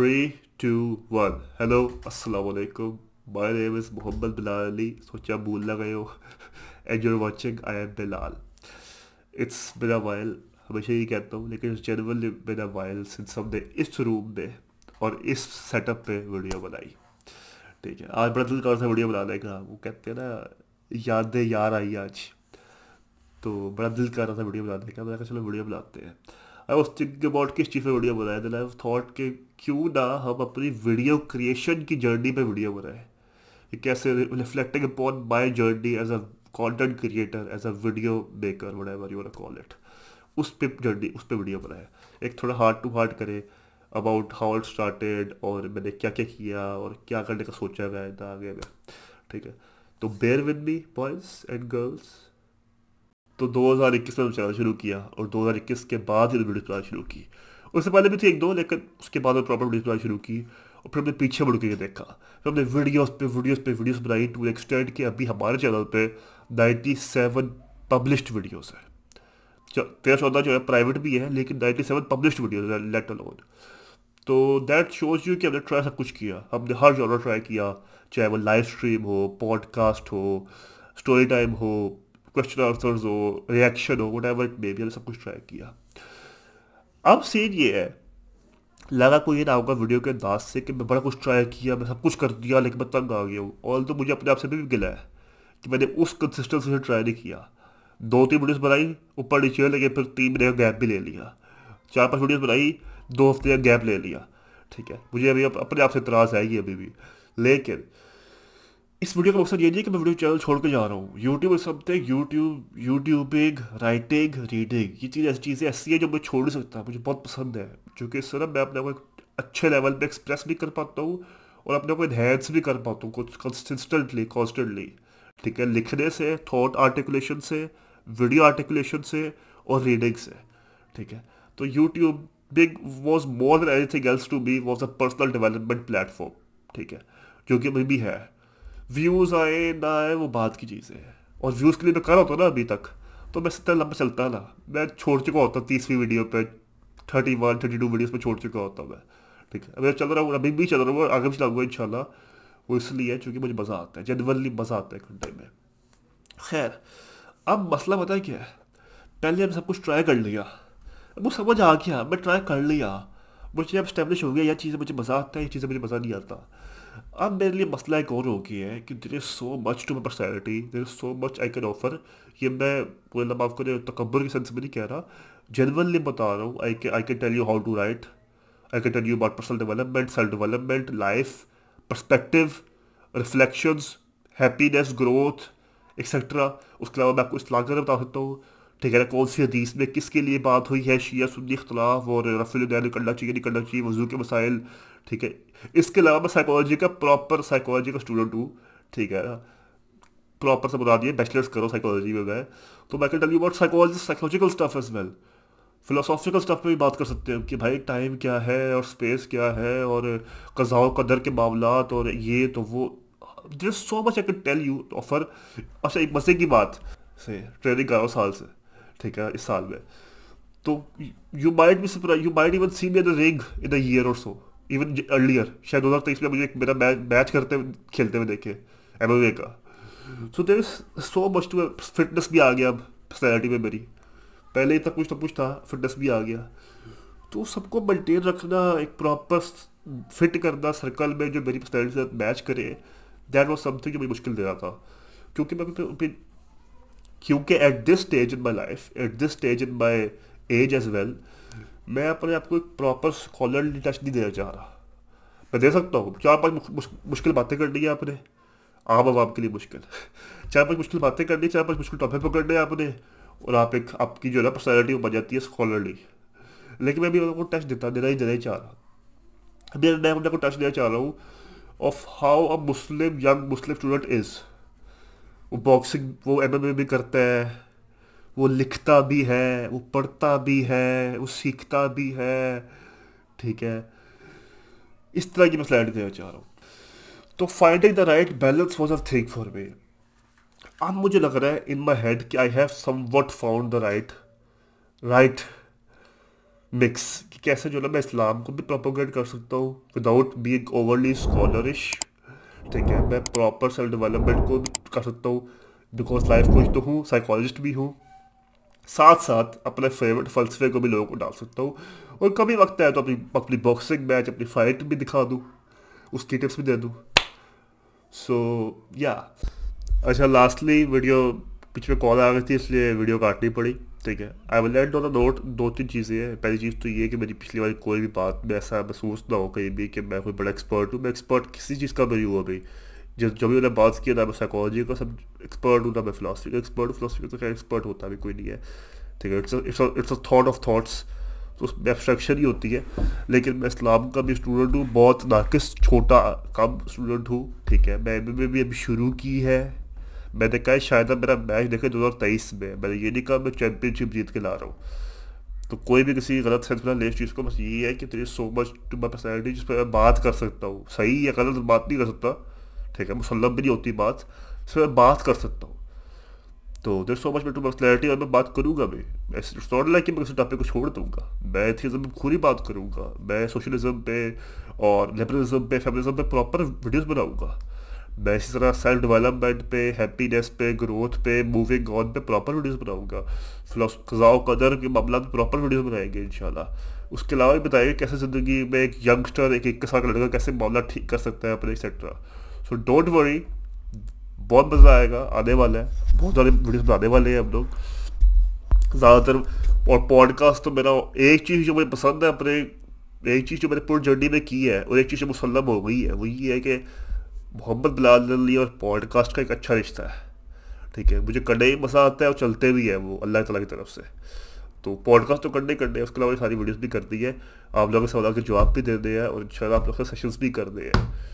three two one hello असलकुम my name is Mohammad Bilal Ali सोचा भूल ना गए हो and you are I am Bilal it's बिना वायल हमेशा ही कहता हूँ लेकिन जनरल बिना वायल सिंस हमने इस रूम में और इस सेटअप पर वीडियो बनाई ठीक है आज बड़ा दिल से वीडियो बनाने का वो कहते हैं ना यादें यार आई आज तो बड़ा दिल कर रहा था वीडियो बनाने का मैंने कहा चलो वीडियो बनाते हैं आई वॉज थिंक अबाउट किस चीज़ पर वीडियो बनाए दिन आई थॉट कि क्यों ना हम अपनी वीडियो क्रिएशन की जर्नी पर वीडियो बनाए कि कैसे reflecting upon my journey as a content creator as a video maker whatever you call it उस पर जर्नी उस पर वीडियो बनाए एक थोड़ा हार्ट टू हार्ट करे अबाउट हाउ इट स्टार्टेड और मैंने क्या क्या किया और क्या करने का सोचा गया था आगे में ठीक है तो bear with me boys and girls तो 2021 में चैनल शुरू किया और 2021 के बाद ही वीडियो बनाना शुरू की उससे पहले भी थी एक दो लेकिन उसके बाद में प्रॉपर वीडियो बनाना शुरू की और फिर हमने पीछे मुड़ के देखा फिर हमने वीडियोस पे वीडियोस पे वीडियोस बनाई टू एक्सटेंड कि अभी हमारे चैनल पे 97 पब्लिश्ड वीडियोस है तेरह चौदह जो है प्राइवेट भी है लेकिन नाइन्टी सेवन पब्लिश वीडियोज है लेट अलोन तो दैट शोज यू कि हमने ट्राई सब कुछ किया हमने हर जॉनर ट्राई किया चाहे वो लाइव स्ट्रीम हो पॉडकास्ट हो स्टोरी टाइम हो क्वेश्चन आंसर्स हो रिएक्शन हो वट एवर इट मे हमने सब कुछ ट्राई किया अब सीन ये है लगा कोई ये ना होगा वीडियो के अंदाज से कि मैं बड़ा कुछ ट्राई किया मैं सब कुछ कर दिया लेकिन मैं तंग आ गया हूँ ऑल तो मुझे अपने आप से भी गिला है कि मैंने उस कंसिस्टेंसी से ट्राई नहीं किया दो तीन वीडियोज बनाई ऊपर नीचे लगे फिर तीन महीने का गैप भी ले लिया चार पाँच वीडियोज बनाई दो हफ्ते का गैप ले लिया ठीक है मुझे अभी अपने आप से इतराज़ आएगी अभी भी लेकिन इस वीडियो का मकसद ये नहीं कि मैं वीडियो चैनल छोड़ के जा रहा हूँ YouTube something YouTube YouTubing writing reading ये चीज़ ऐसी चीज़ें ऐसी है जो मैं छोड़ नहीं सकता मुझे बहुत पसंद है क्योंकि इससे ना मैं अपने को अच्छे लेवल पर एक्सप्रेस भी कर पाता हूँ और अपने को इन्हेंस भी कर पाता हूँ कुछ कंसिस्टेंटली कॉन्स्टेंटली ठीक है लिखने से थॉट आर्टिकुलेशन से वीडियो आर्टिकुलेशन से और रीडिंग से ठीक है तो YouTube big was more than anything else to be was a personal development platform ठीक है जो कि अभी भी है व्यूज़ आए ना आए वो बात की चीज़ है और व्यूज़ के लिए मैं कर रहा होता तो ना अभी तक तो मैं सत्तर लंबा चलता ना मैं छोड़ चुका होता तीसवीं वीडियो पे thirty one thirty two videos पर छोड़ चुका होता मैं ठीक है मैं चल रहा हूँ अभी भी चल रहा हूँ आगे भी चलाऊंगा इन शाला वो इसलिए चूँकि मुझे मज़ा आता है जनवरली मज़ा आता है घंटे में खैर अब मसला पता है क्या है पहले हम सब कुछ ट्राई कर लिया अब वो समझ आ गया मैं ट्राई कर लिया मुझे अब स्टैब्लिश हो गया यह चीज़ें मुझे मज़ा आता है ये चीज़ें मुझे मज़ा नहीं आता अब मेरे लिए मसला एक और हो गया है कि there is so much to my personality there is so much I can offer ये मैं मतलब आपको तकबर के सेंस में नहीं कह रहा जनरली बता रहा हूँ आई के I can tell you how to write I can tell you about personal development self development life perspective reflections happiness growth etcetera उसके अलावा मैं आपको इस्लाम बता सकता हूँ ठीक है तो कौन सी हदीस में किसके लिए बात हुई है शिया सुन्नी अख्तलाफ और रफील निकलना चाहिए निकलना चाहिए वजू के मसाइल ठीक है इसके अलावा मैं साइकोलॉजी का प्रॉपर साइकोलॉजी का स्टूडेंट हूँ ठीक है प्रॉपर से बता दिए बैचलर्स करो साइकोलॉजी में मैं तो मैं can tell you about psychology psychological stuff as well philosophical stuff में भी बात कर सकते हैं कि भाई टाइम क्या है और स्पेस क्या है और कज़ा कदर के मामला और ये तो वो there so much I can tell you offer अच्छा एक मज़े की बात से ट्रेनिंग कर रहा हूँ साल से ठीक है इस साल में तो यू माइट भी surprise you might even see me the ring in the year और सो इवन अर्लियर शायद दो हज़ार तेईस में मुझे एक मेरा मैच करते हुए खेलते हुए देखे एम एम ए का so there so much to fitness भी आ गया अब पर्सनैलिटी में मेरी पहले इतना कुछ तो कुछ था फिटनेस भी आ गया तो सबको मेंटेन रखना एक प्रॉपर फिट करना सर्कल में जो मेरी पर्सनैलिटी से मैच करे दैट वॉज समथिंग जो मुझे मुश्किल दे रहा था क्योंकि मैं क्योंकि at this stage in my life at this stage in my age as well मैं अपने आप को एक प्रॉपर स्कॉलरली टच नहीं देना चाह रहा मैं दे सकता हूँ चार पाँच मुश्किल बातें करनी है आपने आम आवाम के लिए मुश्किल चार पाँच मुश्किल बातें करनी चार पाँच मुश्किल टॉपिक पकड़ने लिया आपने और आप एक आपकी जो है ना पर्सनैलिटी बन जाती है स्कॉलरली लेकिन मैं भी उनको टच देता देना ही देना ही चाह रहा मैं अपने को टच देना चाह रहा हूँ of how a Muslim young Muslim student is वो बॉक्सिंग वो एम भी करता है वो लिखता भी है वो पढ़ता भी है वो सीखता भी है ठीक है इस तरह की मैं स्लाइड देना चाह रहा हूँ तो finding the right balance was a thing for me अब मुझे लग रहा है इन माई हेड कि I have somewhat found the right right mix कि कैसे जो ना मैं इस्लाम को भी प्रोपोगेट कर सकता हूँ विदाउट बींग ओवरली स्कॉलरिश ठीक है मैं प्रॉपर सेल्फ डेवलपमेंट को कर सकता हूँ बिकॉज लाइफ कोच तो हूँ साइकोलॉजिस्ट भी हूँ साथ साथ अपने फेवरेट फलसफे को भी लोगों को डाल सकता हूँ और कभी वक्त आया तो अपनी अपनी बॉक्सिंग मैच अपनी फाइट भी दिखा दूँ उसकी टिप्स भी दे दूँ सो या अच्छा लास्टली वीडियो पिछले कॉल आ गई थी इसलिए वीडियो काटनी पड़ी ठीक है आई विल एड नोट दो तीन चीज़ें हैं पहली चीज़ तो ये कि मेरी पिछली बार कोई भी बात में ऐसा महसूस ना हो कहीं भी कि मैं कोई बड़ा एक्सपर्ट हूँ मैं एक्सपर्ट किसी चीज़ का भी हुआ अभी जिस जो भी मैंने बात किया ना मैं साइकोलॉजी का सब एक्सपर्ट हूँ ना मैं फिलासफी का एक्सपर्ट हूँ फिलासफी का क्या एक्सपर्ट होता है कोई नहीं है ठीक है it's a thought of thoughts तो उसमें एब्स्ट्रैक्शन ही होती है लेकिन मैं इस्लाम का भी स्टूडेंट हूँ बहुत नाकिस छोटा कम स्टूडेंट हूँ ठीक है मैं एम भी अभी शुरू की है मैंने कहा शायद मेरा मैच देखे दो हज़ार तेईस में मैंने ये नहीं कहा मैं चैम्पियनशिप जीत के ला रहा हूँ तो कोई भी किसी गलत सेंस में ले इस चीज़ को बस ये है कि there's so much to my personality जिस पर मैं बात कर सकता हूँ सही या गलत बात नहीं कर सकता ठीक है मुसलम भी नहीं होती बात इस पर मैं बात कर सकता हूँ तो देर सो मच मैं टू पर्सनैलिटी और मैं बात करूँगा भी इट्स नॉट लाइक कि मैं किसी टॉपिक को छोड़ दूँगा मैं में खुद ही बात करूँगा मैं सोशलिज्म पे और लिबरलिज्म पे फेमिनिज़म पे प्रॉपर वीडियोज़ बनाऊँगा मैं इसी तरह सेल्फ डेवलपमेंट पे हैप्पीनेस पे ग्रोथ पे मूविंग ऑन पे प्रॉपर वीडियोस बनाऊंगा ख़ज़ा कदर के मामला में प्रॉपर वीडियोस बनाएंगे इन उसके अलावा भी बताएंगे कैसे ज़िंदगी में एक यंगस्टर एक इक्कीस साल का लड़का कैसे मामला ठीक कर सकता है अपने एक्सेट्रा सो डोंट वरी बहुत मज़ा आएगा आने वाला है बहुत सारे वीडियोज बनाने वाले हैं हम लोग ज़्यादातर और पॉडकास्ट तो मेरा एक चीज़ जो मुझे पसंद है अपने एक चीज़ जो मैंने पूरी जर्नी में की है और एक चीज़ जो मुसलम हो गई है वो ये है कि मोहम्मद बिलाल अली और पॉडकास्ट का एक अच्छा रिश्ता है ठीक है मुझे करने ही मज़ा आता है और चलते भी है वो अल्लाह तला की तरफ से तो पॉडकास्ट तो करने करने उसके अलावा सारी वीडियोस भी करती है आप लोगों के सवाल के जवाब भी दे हैं और शायद आप लोग के सेशंस भी दे हैं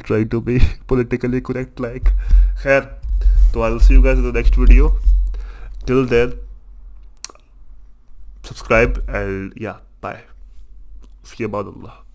try to be be politically like खैर तो I will see you guys in the next video till then subscribe and या बाय فيما بعد الله